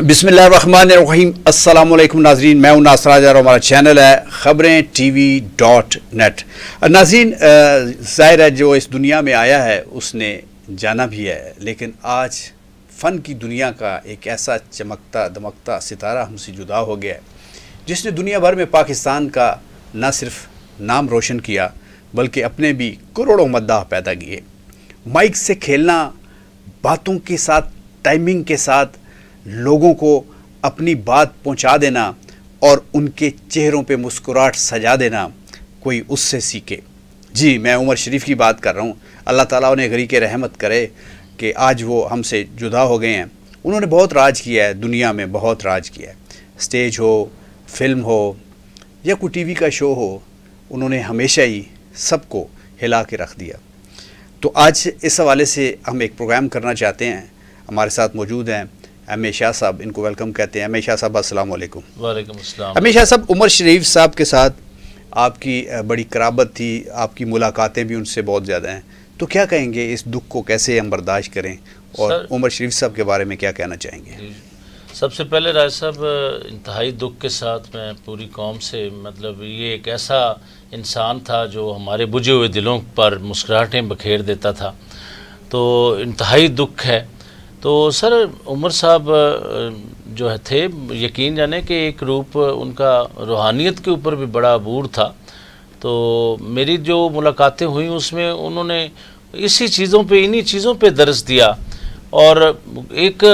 रहीम अल्लाम नाजरीन मैं हूं नासराज और हमारा चैनल है ख़बरें टी वी डॉट नेट नाजरीन ज़ाहिर है जो इस दुनिया में आया है उसने जाना भी है लेकिन आज फ़न की दुनिया का एक ऐसा चमकता दमकता सितारा हमसे जुदा हो गया है जिसने दुनिया भर में पाकिस्तान का ना सिर्फ नाम रोशन किया बल्कि अपने भी करोड़ों मद्दा पैदा किए माइक से खेलना बातों के साथ टाइमिंग के साथ लोगों को अपनी बात पहुंचा देना और उनके चेहरों पे मुस्कुराहट सजा देना कोई उससे सीखे जी मैं उमर शरीफ की बात कर रहा हूँ अल्लाह ताला उन्हें गरी के रहमत करे कि आज वो हमसे जुदा हो गए हैं उन्होंने बहुत राज किया है दुनिया में बहुत राज किया है स्टेज हो फिल्म हो या कोई टीवी का शो हो उन्होंने हमेशा ही सबको हिला के रख दिया तो आज इस हवाले से हम एक प्रोग्राम करना चाहते हैं हमारे साथ मौजूद हैं अमीर शाह साहब इनको वेलकम कहते हैं अमीर शाह साहब अस्सलाम वालेकुम वालेकुम शाह साहब उमर शरीफ साहब के साथ आपकी बड़ी कराबत थी आपकी मुलाकातें भी उनसे बहुत ज़्यादा हैं तो क्या कहेंगे इस दुख को कैसे हम बर्दाश्त करें और उमर शरीफ साहब के बारे में क्या कहना चाहेंगे सबसे पहले राय साहब इंतहाई दुख के साथ मैं पूरी कौम से मतलब ये एक ऐसा इंसान था जो हमारे बुझे हुए दिलों पर मुस्कुराहटें बखेर देता था तो इंतहाई दुख है तो सर उमर साहब जो है थे यकीन जाने कि एक रूप उनका रूहानियत के ऊपर भी बड़ा अबूर था तो मेरी जो मुलाकातें हुई उसमें उन्होंने इसी चीज़ों पे इन्हीं चीज़ों पे दर्ज दिया और एक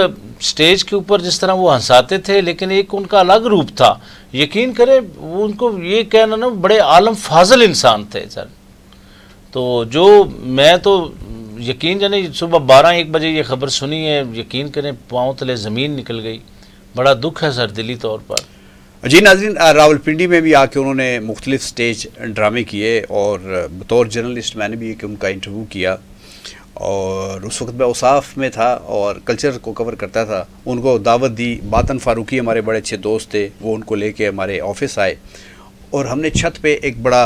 स्टेज के ऊपर जिस तरह वो हंसाते थे लेकिन एक उनका अलग रूप था यकीन करें वो उनको ये कहना ना बड़े आलम फाजल इंसान थे सर तो जो मैं तो यकीन जाने सुबह बारह एक बजे ये खबर सुनी है यकीन करें पाँव तले ज़मीन निकल गई बड़ा दुख है दिली तौर पर जी नाजरीन रावलपिंडी में भी आके उन्होंने मुख्तलिफ स्टेज ड्रामे किए और बतौर जर्नलिस्ट मैंने भी एक उनका इंटरव्यू किया और उस वक्त मैं उसाफ में था और कल्चर को कवर करता था उनको दावत दी बातन फारूकी हमारे बड़े अच्छे दोस्त थे वो उनको लेके हमारे ऑफिस आए और हमने छत पे एक बड़ा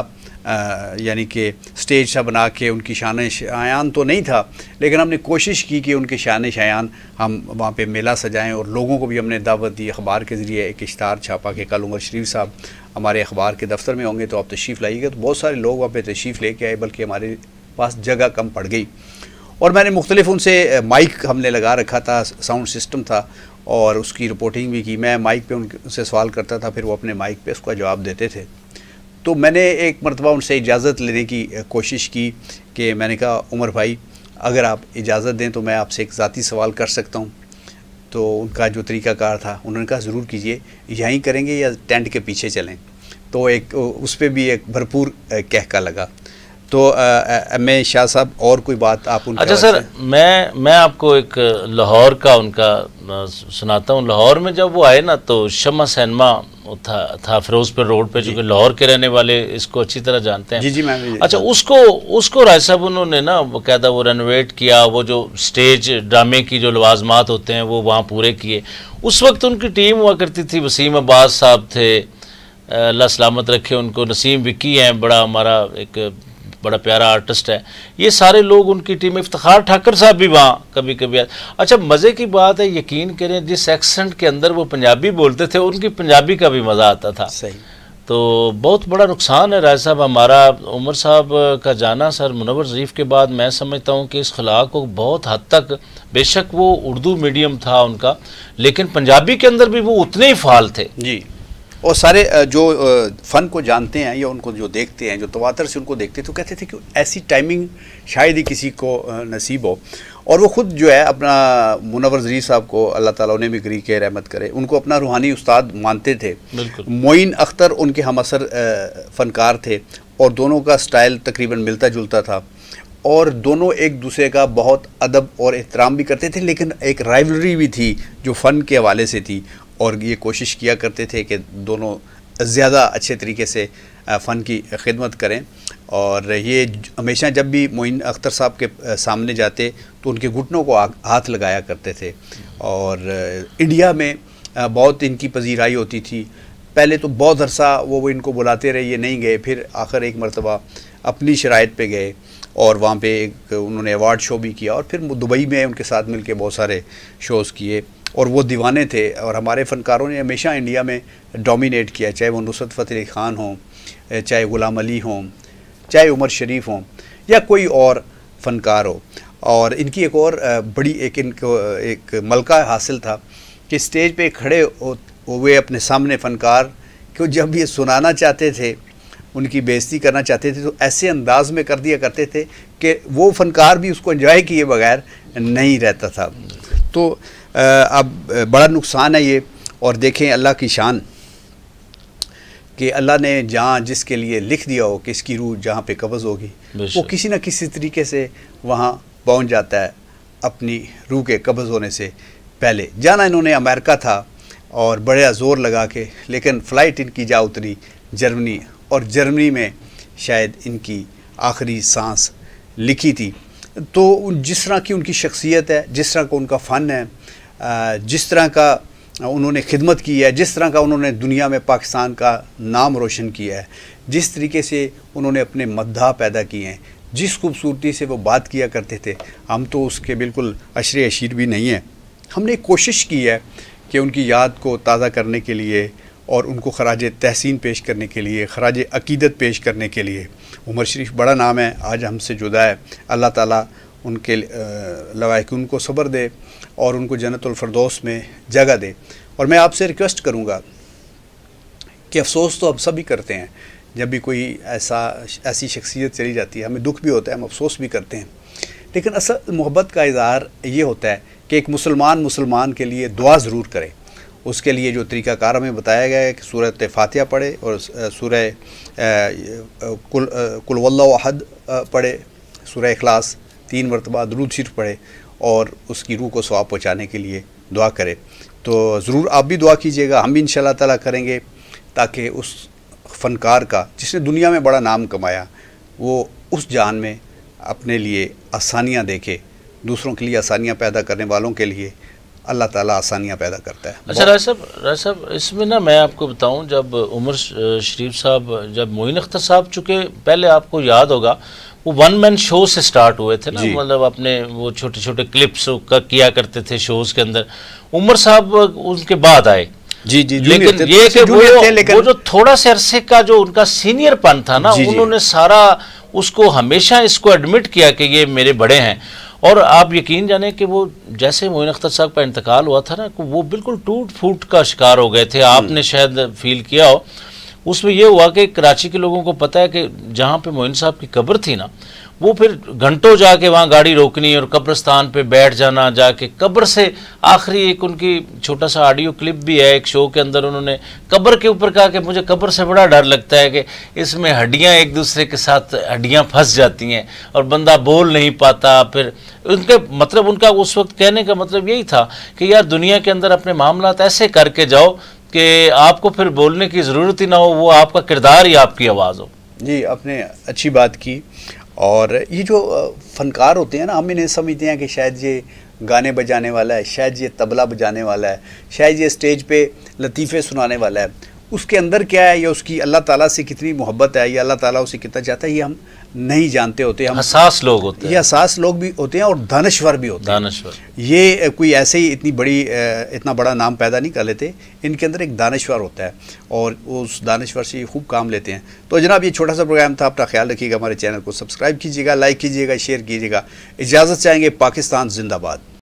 यानी कि स्टेज सा बना के उनकी शान शयान तो नहीं था लेकिन हमने कोशिश की कि उनके शान शयान हम वहाँ पे मेला सजाएं और लोगों को भी हमने दावत दी अखबार के ज़रिए एक इश्तार छापा कि कल उमर शरीफ साहब हमारे अखबार के दफ्तर में होंगे तो आप तशरीफ़ लाइएगा तो बहुत सारे लोग वहाँ पर तशरीफ़ लेके आए बल्कि हमारे पास जगह कम पड़ गई और मैंने मुख्तलिफ उनसे माइक हमने लगा रखा था साउंड सिस्टम था और उसकी रिपोर्टिंग भी की मैं माइक पे उनसे सवाल करता था फिर वो अपने माइक पे उसका जवाब देते थे तो मैंने एक मरतबा उनसे इजाज़त लेने की कोशिश की कि मैंने कहा उमर भाई अगर आप इजाज़त दें तो मैं आपसे एक ज़ाती सवाल कर सकता हूँ तो उनका जो तरीक़ाकार था उन्होंने कहा ज़रूर कीजिए यहीं करेंगे या टेंट के पीछे चलें तो एक उस पर भी एक भरपूर कहका लगा तो एम ए शाह साहब और कोई बात आप उनका अच्छा सर मैं मैं आपको एक लाहौर का उनका सुनाता हूँ लाहौर में जब वो आए ना तो शमा सैनमा था, था फिरोजपुर रोड पे कि लाहौर के रहने वाले इसको अच्छी तरह जानते हैं जी जी मैम अच्छा उसको उसको राय साहब उन्होंने ना कहता वो रेनोवेट किया वो जो स्टेज ड्रामे की जो लवाजमात होते हैं वो वहाँ पूरे किए उस वक्त उनकी टीम हुआ करती थी वसीम अब्बास साहब थे अल्लाह सलामत रखे उनको नसीम विक्की हैं बड़ा हमारा एक बड़ा प्यारा आर्टिस्ट है ये सारे लोग उनकी टीम इफ्तार ठाकर साहब भी वहाँ कभी कभी अच्छा मज़े की बात है यकीन करें जिस एक्सेंट के अंदर वो पंजाबी बोलते थे उनकी पंजाबी का भी मज़ा आता था सही तो बहुत बड़ा नुकसान है राय साहब हमारा उमर साहब का जाना सर मुनवर रीफ़ के बाद मैं समझता हूँ कि इस खला को बहुत हद तक बेशक वो उर्दू मीडियम था उनका लेकिन पंजाबी के अंदर भी वो उतने ही फाल थे जी और सारे जो फ़न को जानते हैं या उनको जो देखते हैं जो तवातर से उनको देखते हैं तो कहते थे कि ऐसी टाइमिंग शायद ही किसी को नसीब हो और वो ख़ुद जो है अपना मुनवर जरी साहब को अल्लाह ताला ने भी गरी के रहमत करे उनको अपना रूहानी उस्ताद मानते थे मोइन अख्तर उनके हम असर फ़नकार थे और दोनों का स्टाइल तकरीबन मिलता जुलता था और दोनों एक दूसरे का बहुत अदब और एहतराम भी करते थे लेकिन एक राइवलरी भी थी जो फ़न के हवाले से थी और ये कोशिश किया करते थे कि दोनों ज़्यादा अच्छे तरीके से फ़न की खिदमत करें और ये हमेशा जब भी मोइन अख्तर साहब के सामने जाते तो उनके घुटनों को हाथ लगाया करते थे और इंडिया में बहुत इनकी पजीराई होती थी पहले तो बहुत अरसा वो वो इनको बुलाते रहे ये नहीं गए फिर आखिर एक मरतबा अपनी शरात पे गए और वहाँ पे एक उन्होंने अवार्ड शो भी किया और फिर दुबई में उनके साथ मिलके बहुत सारे शोज़ किए और वो दीवाने थे और हमारे फ़नकारों ने हमेशा इंडिया में डोमिनेट किया चाहे वो नुसरत फ़तेह ख़ान हों चाहे ग़ुलाम अली हों चाहे उमर शरीफ हों या कोई और फ़नकार हो और इनकी एक और बड़ी एक इनको एक मलका हासिल था कि स्टेज पे खड़े वो वे अपने सामने फनकार को जब ये सुनाना चाहते थे उनकी बेइज्जती करना चाहते थे तो ऐसे अंदाज में कर दिया करते थे कि वो फनकार भी उसको इंजॉय किए बगैर नहीं रहता था तो अब बड़ा नुकसान है ये और देखें अल्लाह की शान कि अल्लाह ने जहाँ जिसके लिए लिख दिया हो कि इसकी रूह जहाँ पे कब्ज़ होगी वो किसी ना किसी तरीके से वहाँ पहुँच जाता है अपनी रूह के कब्ज़ होने से पहले जाना इन्होंने अमेरिका था और बड़ा ज़ोर लगा के लेकिन फ़्लाइट इनकी जा उतरी जर्मनी और जर्मनी में शायद इनकी आखिरी सांस लिखी थी तो जिस तरह की उनकी शख्सियत है जिस तरह का उनका फ़न है जिस तरह का उन्होंने खिदमत की है जिस तरह का उन्होंने दुनिया में पाकिस्तान का नाम रोशन किया है जिस तरीके से उन्होंने अपने मद्दा पैदा किए हैं जिस खूबसूरती से वो बात किया करते थे हम तो उसके बिल्कुल अशर अशीर भी नहीं हैं हमने कोशिश की है कि उनकी याद को ताज़ा करने के लिए और उनको खराज तहसीन पेश करने के लिए खराज अकीदत पेश करने के लिए उमर शरीफ बड़ा नाम है आज हमसे जुदा है अल्लाह ताला उनके लवाक को सब्र दे और उनको जन्नतफरदोस में जगह दे और मैं आपसे रिक्वेस्ट करूँगा कि अफ़सोस तो अब सभी करते हैं जब भी कोई ऐसा ऐसी शख्सियत चली जाती है हमें दुख भी होता है हम अफसोस भी करते हैं लेकिन असल मोहब्बत का इजहार ये होता है कि एक मुसलमान मुसलमान के लिए दुआ ज़रूर करे उसके लिए जो तरीक़ाकार हमें बताया गया है कि सूरत फातिया पढ़े और सूर कुल कुलवल्लाहद पढ़े सूरह अखलास तीन मरतबा दरूद शिर पढ़े और उसकी रूह को स्वाब पहुँचाने के लिए दुआ करे तो ज़रूर आप भी दुआ कीजिएगा हम भी इन ताला करेंगे ताकि उस फ़नकार का जिसने दुनिया में बड़ा नाम कमाया वो उस जान में अपने लिए आसानियाँ देखे दूसरों के लिए आसानियाँ पैदा करने वालों के लिए अल्लाह ताला आसानियाँ पैदा करता है अच्छा राय साहब राय साहब इसमें ना मैं आपको बताऊं जब उमर शरीफ साहब जब मोइन अख्तर साहब चुके पहले आपको याद होगा वो वन मैन शो से स्टार्ट हुए थे ना मतलब अपने वो छोटे छोटे क्लिप्स का किया करते थे शोज के अंदर उमर साहब उनके बाद आए जी जी लेकिन ये कि वो, वो जो थोड़ा से अरसे का जो उनका सीनियर पन था ना उन्होंने सारा उसको हमेशा इसको एडमिट किया कि ये मेरे बड़े हैं और आप यकीन जाने कि वो जैसे मोइन अख्तर साहब का इंतकाल हुआ था ना वो बिल्कुल टूट फूट का शिकार हो गए थे हम्म। आपने शायद फील किया हो उसमें यह हुआ कि कराची के लोगों को पता है कि जहाँ पे मोइन साहब की कब्र थी ना वो फिर घंटों जाके वहाँ गाड़ी रोकनी और कब्रस्तान पे बैठ जाना जाके कब्र से आखिरी एक उनकी छोटा सा ऑडियो क्लिप भी है एक शो के अंदर उन्होंने कब्र के ऊपर कहा कि मुझे कब्र से बड़ा डर लगता है कि इसमें हड्डियाँ एक दूसरे के साथ हड्डियाँ फंस जाती हैं और बंदा बोल नहीं पाता फिर उनके मतलब उनका उस वक्त कहने का मतलब यही था कि यार दुनिया के अंदर अपने मामला ऐसे करके जाओ कि आपको फिर बोलने की ज़रूरत ही ना हो वो आपका किरदार ही आपकी आवाज़ हो जी आपने अच्छी बात की और ये जो फनकार होते हैं ना हम इन्हें समझते हैं कि शायद ये गाने बजाने वाला है शायद ये तबला बजाने वाला है शायद ये स्टेज पे लतीफ़े सुनाने वाला है उसके अंदर क्या है या उसकी अल्लाह ताला से कितनी मोहब्बत है या अल्लाह ताला उसे कितना चाहता है ये हम नहीं जानते होते हम सास लोग होते हैं सास लोग भी होते हैं और दानश्वर भी होते हैं दानश्वर ये कोई ऐसे ही इतनी बड़ी इतना बड़ा नाम पैदा नहीं कर लेते इनके अंदर एक दानश्वर होता है और उस दानश्वर से खूब काम लेते हैं तो जनाब ये छोटा सा प्रोग्राम था अपना ख्याल रखिएगा हमारे चैनल को सब्सक्राइब कीजिएगा लाइक कीजिएगा शेयर कीजिएगा इजाज़त चाहेंगे पाकिस्तान जिंदाबाद